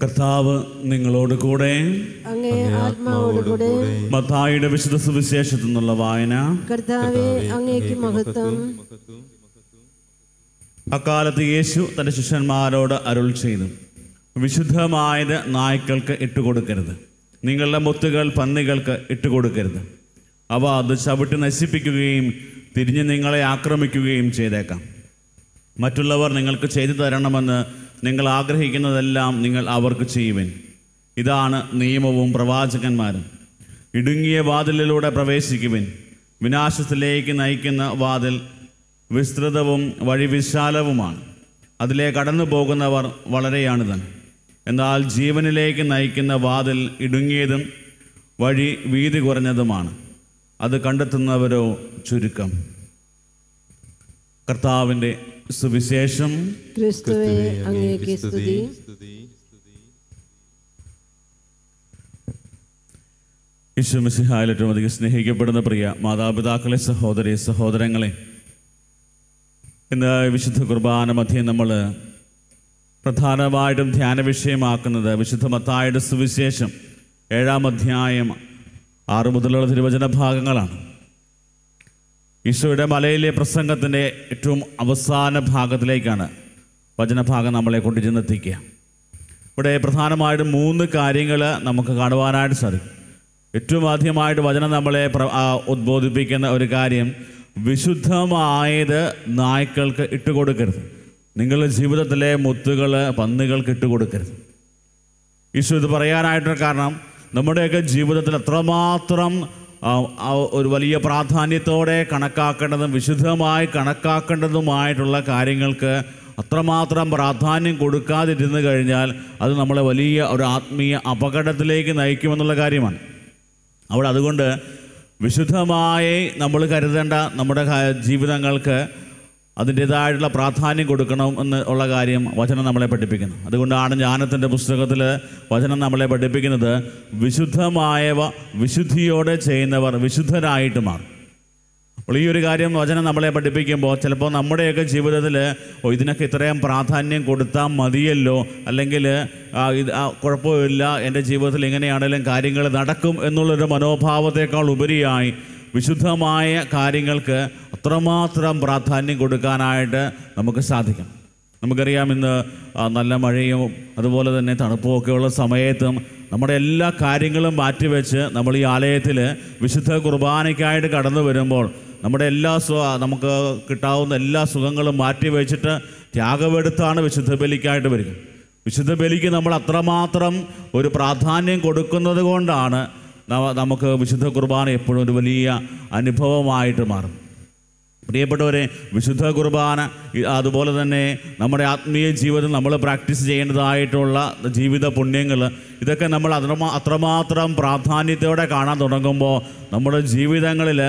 കർത്താവ് നിങ്ങളോട് കൂടെ മത്തായിയുടെ വിശുദ്ധ സുവിശേഷത്തിൽ നിന്നുള്ള വായന അക്കാലത്ത് യേശു തന്റെ ശിഷ്യന്മാരോട് അരുൾ ചെയ്തു വിശുദ്ധമായത് നായ്ക്കൾക്ക് ഇട്ടുകൊടുക്കരുത് നിങ്ങളുടെ മുത്തുകൾ പന്നികൾക്ക് ഇട്ടുകൊടുക്കരുത് അവ അത് ചവിട്ടി നശിപ്പിക്കുകയും തിരിഞ്ഞ് നിങ്ങളെ ആക്രമിക്കുകയും ചെയ്തേക്കാം മറ്റുള്ളവർ നിങ്ങൾക്ക് ചെയ്തു തരണമെന്ന് നിങ്ങൾ ആഗ്രഹിക്കുന്നതെല്ലാം നിങ്ങൾ അവർക്ക് ചെയ്യുവൻ ഇതാണ് നിയമവും പ്രവാചകന്മാരും ഇടുങ്ങിയ വാതിലിലൂടെ പ്രവേശിക്കുവിൻ വിനാശത്തിലേക്ക് നയിക്കുന്ന വാതിൽ വിസ്തൃതവും വഴിവിശാലവുമാണ് അതിലെ കടന്നു പോകുന്നവർ വളരെയാണ് തന്നെ എന്നാൽ ജീവനിലേക്ക് നയിക്കുന്ന വാതിൽ ഇടുങ്ങിയതും വഴി വീതി കുറഞ്ഞതുമാണ് അത് കണ്ടെത്തുന്നവരോ ചുരുക്കം കർത്താവിൻ്റെ സുവിശേഷം ക്രിസ്തുവേ സ്തുതി ഏറ്റവും അധികം സ്നേഹിക്കപ്പെടുന്ന പ്രിയ മാതാപിതാക്കളെ സഹോദരി സഹോദരങ്ങളെ ഇന്ന് വിശുദ്ധ കുർബാന മധ്യം നമ്മൾ പ്രധാനമായിട്ടും ധ്യാന വിഷയമാക്കുന്നത് വിശുദ്ധ മത്തായുടെ സുവിശേഷം ഏഴാം അധ്യായം ആറ് മുതലുള്ള തിരുവചന ഭാഗങ്ങളാണ് ഈശോയുടെ മലയിലെ പ്രസംഗത്തിൻ്റെ ഏറ്റവും അവസാന ഭാഗത്തിലേക്കാണ് വചനഭാഗം നമ്മളെ കൊണ്ടു ചെന്നെത്തിക്കുക ഇവിടെ പ്രധാനമായിട്ടും മൂന്ന് കാര്യങ്ങൾ നമുക്ക് കാണുവാനായിട്ട് സാധിക്കും ഏറ്റവും ആദ്യമായിട്ട് വചനം നമ്മളെ ഉദ്ബോധിപ്പിക്കുന്ന ഒരു കാര്യം വിശുദ്ധമായത് നായ്ക്കൾക്ക് ഇട്ടുകൊടുക്കരുത് നിങ്ങളുടെ ജീവിതത്തിലെ മുത്തുകൾ പന്നുകൾക്ക് ഇട്ടുകൊടുക്കരുത് ഈശോ ഇത് പറയാനായിട്ടുള്ള കാരണം നമ്മുടെയൊക്കെ ജീവിതത്തിൽ അത്രമാത്രം ഒരു വലിയ പ്രാധാന്യത്തോടെ കണക്കാക്കേണ്ടതും വിശുദ്ധമായി കണക്കാക്കേണ്ടതുമായിട്ടുള്ള കാര്യങ്ങൾക്ക് അത്രമാത്രം പ്രാധാന്യം കൊടുക്കാതിരുന്നു കഴിഞ്ഞാൽ അത് നമ്മളെ വലിയ ഒരു ആത്മീയ അപകടത്തിലേക്ക് നയിക്കുമെന്നുള്ള കാര്യമാണ് അവിടെ അതുകൊണ്ട് വിശുദ്ധമായി നമ്മൾ കരുതേണ്ട നമ്മുടെ ജീവിതങ്ങൾക്ക് അതിൻ്റെതായിട്ടുള്ള പ്രാധാന്യം കൊടുക്കണം എന്ന് ഉള്ള കാര്യം വചനം നമ്മളെ പഠിപ്പിക്കുന്നു അതുകൊണ്ടാണ് ജ്ഞാനത്തിൻ്റെ പുസ്തകത്തിൽ വചനം നമ്മളെ പഠിപ്പിക്കുന്നത് വിശുദ്ധമായവ വിശുദ്ധിയോടെ ചെയ്യുന്നവർ വിശുദ്ധരായിട്ട് മാറും അപ്പോൾ ഈ ഒരു കാര്യം വചനം നമ്മളെ പഠിപ്പിക്കുമ്പോൾ ചിലപ്പോൾ നമ്മുടെയൊക്കെ ജീവിതത്തിൽ ഓ ഇതിനൊക്കെ ഇത്രയും പ്രാധാന്യം കൊടുത്താൽ മതിയല്ലോ അല്ലെങ്കിൽ ഇത് കുഴപ്പമില്ല എൻ്റെ ജീവിതത്തിൽ എങ്ങനെയാണെങ്കിലും കാര്യങ്ങൾ നടക്കും എന്നുള്ളൊരു മനോഭാവത്തെക്കാൾ ഉപരിയായി വിശുദ്ധമായ കാര്യങ്ങൾക്ക് അത്രമാത്രം പ്രാധാന്യം കൊടുക്കാനായിട്ട് നമുക്ക് സാധിക്കും നമുക്കറിയാം ഇന്ന് നല്ല മഴയും അതുപോലെ തന്നെ തണുപ്പുമൊക്കെ ഉള്ള സമയത്തും നമ്മുടെ എല്ലാ കാര്യങ്ങളും മാറ്റിവെച്ച് നമ്മൾ ഈ ആലയത്തിൽ വിശുദ്ധ കുർബാനയ്ക്കായിട്ട് കടന്നു വരുമ്പോൾ നമ്മുടെ എല്ലാ സു നമുക്ക് കിട്ടാവുന്ന എല്ലാ സുഖങ്ങളും മാറ്റിവെച്ചിട്ട് ത്യാഗമെടുത്താണ് വിശുദ്ധ ബലിക്കായിട്ട് വരിക വിശുദ്ധ ബലിക്ക് നമ്മൾ അത്രമാത്രം ഒരു പ്രാധാന്യം കൊടുക്കുന്നത് കൊണ്ടാണ് നമുക്ക് വിശുദ്ധ കുർബാന എപ്പോഴും ഒരു വലിയ അനുഭവമായിട്ട് മാറും പ്രിയപ്പെട്ടവരെ വിശുദ്ധ കുർബാന അതുപോലെ തന്നെ നമ്മുടെ ആത്മീയ ജീവിതം നമ്മൾ പ്രാക്ടീസ് ചെയ്യേണ്ടതായിട്ടുള്ള ജീവിത പുണ്യങ്ങൾ ഇതൊക്കെ നമ്മൾ അത്ര അത്രമാത്രം പ്രാധാന്യത്തോടെ കാണാൻ തുടങ്ങുമ്പോൾ നമ്മുടെ ജീവിതങ്ങളിൽ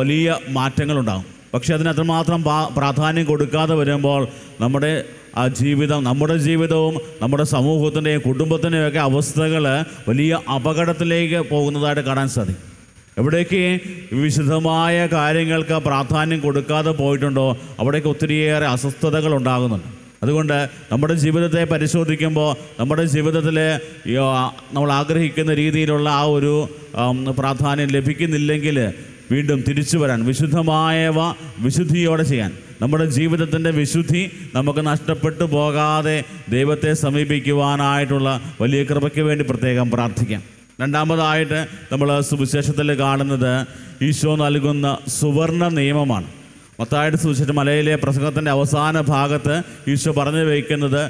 വലിയ മാറ്റങ്ങളുണ്ടാകും പക്ഷേ അതിന് അത്രമാത്രം പ്രാധാന്യം കൊടുക്കാതെ വരുമ്പോൾ നമ്മുടെ ആ ജീവിതം നമ്മുടെ ജീവിതവും നമ്മുടെ സമൂഹത്തിൻ്റെയും കുടുംബത്തിൻ്റെയും ഒക്കെ അവസ്ഥകൾ വലിയ അപകടത്തിലേക്ക് പോകുന്നതായിട്ട് കാണാൻ സാധിക്കും എവിടേക്ക് വിശുദ്ധമായ കാര്യങ്ങൾക്ക് പ്രാധാന്യം കൊടുക്കാതെ പോയിട്ടുണ്ടോ അവിടേക്ക് ഒത്തിരിയേറെ അസ്വസ്ഥതകൾ ഉണ്ടാകുന്നുണ്ട് അതുകൊണ്ട് നമ്മുടെ ജീവിതത്തെ പരിശോധിക്കുമ്പോൾ നമ്മുടെ ജീവിതത്തിൽ നമ്മൾ ആഗ്രഹിക്കുന്ന രീതിയിലുള്ള ആ ഒരു പ്രാധാന്യം ലഭിക്കുന്നില്ലെങ്കിൽ വീണ്ടും തിരിച്ചു വരാൻ വിശുദ്ധമായവ വിശുദ്ധിയോടെ ചെയ്യാൻ നമ്മുടെ ജീവിതത്തിൻ്റെ വിശുദ്ധി നമുക്ക് നഷ്ടപ്പെട്ടു പോകാതെ ദൈവത്തെ സമീപിക്കുവാനായിട്ടുള്ള വലിയ കൃപയ്ക്ക് വേണ്ടി പ്രത്യേകം പ്രാർത്ഥിക്കാം രണ്ടാമതായിട്ട് നമ്മൾ സുവിശേഷത്തിൽ കാണുന്നത് ഈശോ നൽകുന്ന സുവർണ നിയമമാണ് മൊത്തമായിട്ട് സുവിശേഷം മലയിലെ പ്രസംഗത്തിൻ്റെ അവസാന ഭാഗത്ത് ഈശോ പറഞ്ഞു വയ്ക്കുന്നത്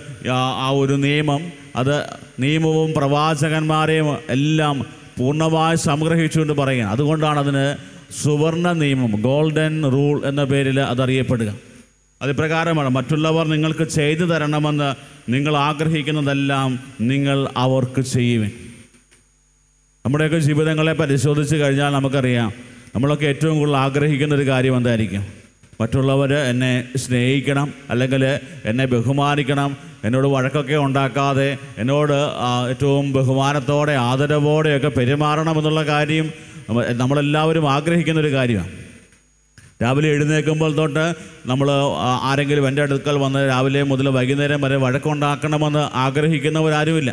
ആ ഒരു നിയമം അത് നിയമവും പ്രവാചകന്മാരെയും എല്ലാം പൂർണ്ണമായി സംഗ്രഹിച്ചുകൊണ്ട് പറയുക അതുകൊണ്ടാണ് അതിന് സുവർണ നിയമം ഗോൾഡൻ റൂൾ എന്ന പേരിൽ അതറിയപ്പെടുക അതിപ്രകാരമാണ് മറ്റുള്ളവർ നിങ്ങൾക്ക് ചെയ്തു തരണമെന്ന് നിങ്ങൾ ആഗ്രഹിക്കുന്നതെല്ലാം നിങ്ങൾ അവർക്ക് ചെയ്യുവേ നമ്മുടെയൊക്കെ ജീവിതങ്ങളെ പരിശോധിച്ച് കഴിഞ്ഞാൽ നമുക്കറിയാം നമ്മളൊക്കെ ഏറ്റവും കൂടുതൽ ആഗ്രഹിക്കുന്ന ഒരു കാര്യം എന്തായിരിക്കും മറ്റുള്ളവർ എന്നെ സ്നേഹിക്കണം അല്ലെങ്കിൽ എന്നെ ബഹുമാനിക്കണം എന്നോട് വഴക്കൊക്കെ ഉണ്ടാക്കാതെ എന്നോട് ഏറ്റവും ബഹുമാനത്തോടെ ആദരവോടെയൊക്കെ പെരുമാറണം എന്നുള്ള കാര്യം നമ്മളെല്ലാവരും ആഗ്രഹിക്കുന്ന ഒരു കാര്യമാണ് രാവിലെ എഴുന്നേൽക്കുമ്പോൾ തൊട്ട് നമ്മൾ ആരെങ്കിലും എൻ്റെ അടുക്കൽ വന്ന് രാവിലെ മുതൽ വൈകുന്നേരം വരെ വഴക്കുണ്ടാക്കണമെന്ന് ആഗ്രഹിക്കുന്നവരാരുമില്ല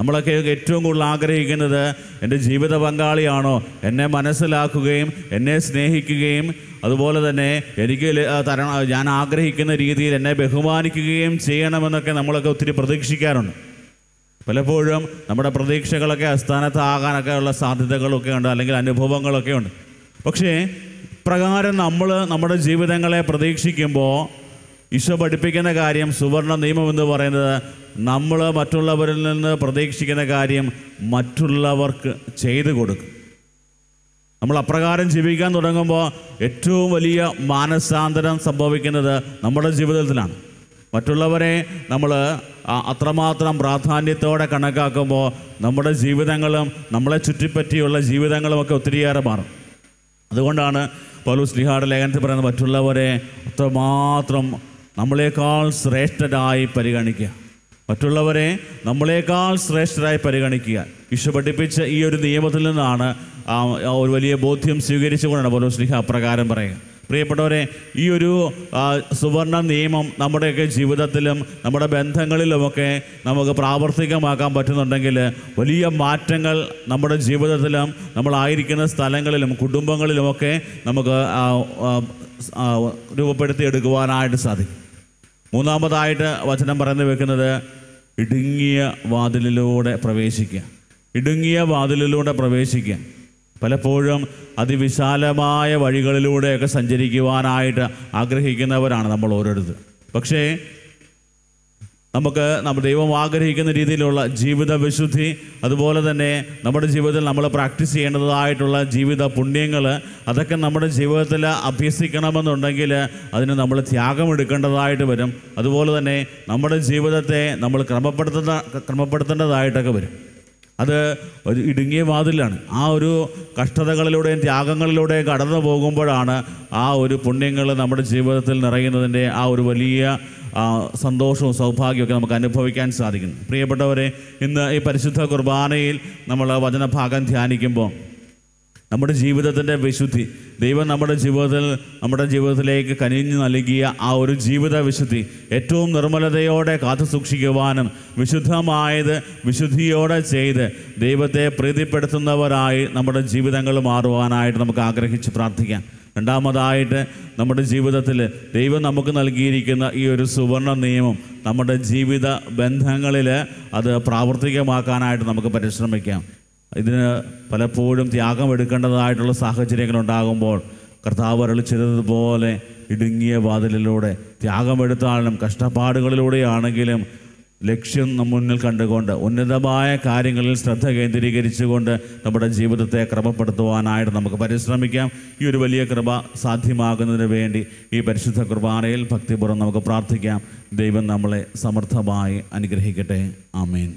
നമ്മളൊക്കെ ഏറ്റവും കൂടുതൽ ആഗ്രഹിക്കുന്നത് എൻ്റെ ജീവിത പങ്കാളിയാണോ എന്നെ മനസ്സിലാക്കുകയും എന്നെ സ്നേഹിക്കുകയും അതുപോലെ തന്നെ എനിക്ക് തരണം ഞാൻ ആഗ്രഹിക്കുന്ന രീതിയിൽ എന്നെ ബഹുമാനിക്കുകയും ചെയ്യണമെന്നൊക്കെ നമ്മളൊക്കെ ഒത്തിരി പ്രതീക്ഷിക്കാറുണ്ട് പലപ്പോഴും നമ്മുടെ പ്രതീക്ഷകളൊക്കെ അസ്ഥാനത്ത് ആകാനൊക്കെ ഉള്ള സാധ്യതകളൊക്കെ ഉണ്ട് അല്ലെങ്കിൽ അനുഭവങ്ങളൊക്കെ ഉണ്ട് പക്ഷേ പ്രകാരം നമ്മൾ നമ്മുടെ ജീവിതങ്ങളെ പ്രതീക്ഷിക്കുമ്പോൾ ഈശോ പഠിപ്പിക്കുന്ന കാര്യം സുവർണ നിയമം എന്ന് പറയുന്നത് നമ്മൾ മറ്റുള്ളവരിൽ നിന്ന് പ്രതീക്ഷിക്കുന്ന കാര്യം മറ്റുള്ളവർക്ക് ചെയ്തു കൊടുക്കും നമ്മൾ അപ്രകാരം ജീവിക്കാൻ തുടങ്ങുമ്പോൾ ഏറ്റവും വലിയ മാനസാന്തരം സംഭവിക്കുന്നത് നമ്മുടെ ജീവിതത്തിലാണ് മറ്റുള്ളവരെ നമ്മൾ അത്രമാത്രം പ്രാധാന്യത്തോടെ കണക്കാക്കുമ്പോൾ നമ്മുടെ ജീവിതങ്ങളും നമ്മളെ ചുറ്റിപ്പറ്റിയുള്ള ജീവിതങ്ങളുമൊക്കെ ഒത്തിരിയേറെ മാറും അതുകൊണ്ടാണ് പൗലൂസ് ലിഹാട് ലേഖനത്തിൽ പറയുന്നത് മറ്റുള്ളവരെ അത്രമാത്രം നമ്മളെക്കാൾ ശ്രേഷ്ഠരായി പരിഗണിക്കുക മറ്റുള്ളവരെ നമ്മളെക്കാൾ ശ്രേഷ്ഠരായി പരിഗണിക്കുക വിഷു പഠിപ്പിച്ച ഈ ഒരു നിയമത്തിൽ നിന്നാണ് ഒരു വലിയ ബോധ്യം സ്വീകരിച്ചുകൊണ്ടാണ് പൗലൂസ് ശ്രീഹ അപ്രകാരം പറയുക പ്രിയപ്പെട്ടവരെ ഈ ഒരു സുവർണ നിയമം നമ്മുടെയൊക്കെ ജീവിതത്തിലും നമ്മുടെ ബന്ധങ്ങളിലുമൊക്കെ നമുക്ക് പ്രാവർത്തികമാക്കാൻ പറ്റുന്നുണ്ടെങ്കിൽ വലിയ മാറ്റങ്ങൾ നമ്മുടെ ജീവിതത്തിലും നമ്മളായിരിക്കുന്ന സ്ഥലങ്ങളിലും കുടുംബങ്ങളിലുമൊക്കെ നമുക്ക് രൂപപ്പെടുത്തി എടുക്കുവാനായിട്ട് സാധിക്കും മൂന്നാമതായിട്ട് വചനം പറയുന്നത് വെക്കുന്നത് ഇടുങ്ങിയ വാതിലിലൂടെ പ്രവേശിക്കുക ഇടുങ്ങിയ വാതിലിലൂടെ പ്രവേശിക്കുക പലപ്പോഴും അതിവിശാലമായ വഴികളിലൂടെയൊക്കെ സഞ്ചരിക്കുവാനായിട്ട് ആഗ്രഹിക്കുന്നവരാണ് നമ്മൾ ഓരോരുത്തർ പക്ഷേ നമുക്ക് നമ്മൾ ദൈവം ആഗ്രഹിക്കുന്ന രീതിയിലുള്ള ജീവിത വിശുദ്ധി അതുപോലെ തന്നെ നമ്മുടെ ജീവിതത്തിൽ നമ്മൾ പ്രാക്ടീസ് ചെയ്യേണ്ടതായിട്ടുള്ള ജീവിത പുണ്യങ്ങൾ അതൊക്കെ നമ്മുടെ ജീവിതത്തിൽ അഭ്യസിക്കണമെന്നുണ്ടെങ്കിൽ അതിന് നമ്മൾ ത്യാഗം എടുക്കേണ്ടതായിട്ട് വരും അതുപോലെ തന്നെ നമ്മുടെ ജീവിതത്തെ നമ്മൾ ക്രമപ്പെടുത്തുന്ന ക്രമപ്പെടുത്തേണ്ടതായിട്ടൊക്കെ വരും അത് ഒരു ഇടുങ്ങിയ വാതിലാണ് ആ ഒരു കഷ്ടതകളിലൂടെയും ത്യാഗങ്ങളിലൂടെയും കടന്നു പോകുമ്പോഴാണ് ആ ഒരു പുണ്യങ്ങൾ നമ്മുടെ ജീവിതത്തിൽ നിറയുന്നതിൻ്റെ ആ ഒരു വലിയ സന്തോഷവും സൗഭാഗ്യമൊക്കെ നമുക്ക് അനുഭവിക്കാൻ സാധിക്കുന്നു പ്രിയപ്പെട്ടവരെ ഇന്ന് ഈ പരിശുദ്ധ കുർബാനയിൽ നമ്മൾ വചനഭാഗം ധ്യാനിക്കുമ്പോൾ നമ്മുടെ ജീവിതത്തിൻ്റെ വിശുദ്ധി ദൈവം നമ്മുടെ ജീവിതത്തിൽ നമ്മുടെ ജീവിതത്തിലേക്ക് കനിഞ്ഞു നൽകിയ ആ ഒരു ജീവിത വിശുദ്ധി ഏറ്റവും നിർമ്മലതയോടെ കാത്തു സൂക്ഷിക്കുവാനും വിശുദ്ധമായത് വിശുദ്ധിയോടെ ചെയ്ത് ദൈവത്തെ പ്രീതിപ്പെടുത്തുന്നവരായി നമ്മുടെ ജീവിതങ്ങൾ മാറുവാനായിട്ട് നമുക്ക് ആഗ്രഹിച്ച് പ്രാർത്ഥിക്കാം രണ്ടാമതായിട്ട് നമ്മുടെ ജീവിതത്തിൽ ദൈവം നമുക്ക് നൽകിയിരിക്കുന്ന ഈ ഒരു സുവർണ നിയമം നമ്മുടെ ജീവിത ബന്ധങ്ങളിൽ അത് പ്രാവർത്തികമാക്കാനായിട്ട് നമുക്ക് പരിശ്രമിക്കാം ഇതിന് പലപ്പോഴും ത്യാഗം എടുക്കേണ്ടതായിട്ടുള്ള സാഹചര്യങ്ങളുണ്ടാകുമ്പോൾ കർത്താവ് അരളി ചെയ്തതുപോലെ ഇടുങ്ങിയ വാതിലിലൂടെ ത്യാഗമെടുത്താലും കഷ്ടപ്പാടുകളിലൂടെയാണെങ്കിലും ലക്ഷ്യം മുന്നിൽ കണ്ടുകൊണ്ട് ഉന്നതമായ കാര്യങ്ങളിൽ ശ്രദ്ധ കേന്ദ്രീകരിച്ചുകൊണ്ട് നമ്മുടെ ജീവിതത്തെ ക്രമപ്പെടുത്തുവാനായിട്ട് നമുക്ക് പരിശ്രമിക്കാം ഈ ഒരു വലിയ കൃപ സാധ്യമാകുന്നതിന് വേണ്ടി ഈ പരിശുദ്ധ കുർബാനയിൽ ഭക്തിപൂർവ്വം നമുക്ക് പ്രാർത്ഥിക്കാം ദൈവം നമ്മളെ സമർത്ഥമായി അനുഗ്രഹിക്കട്ടെ ആമേൻ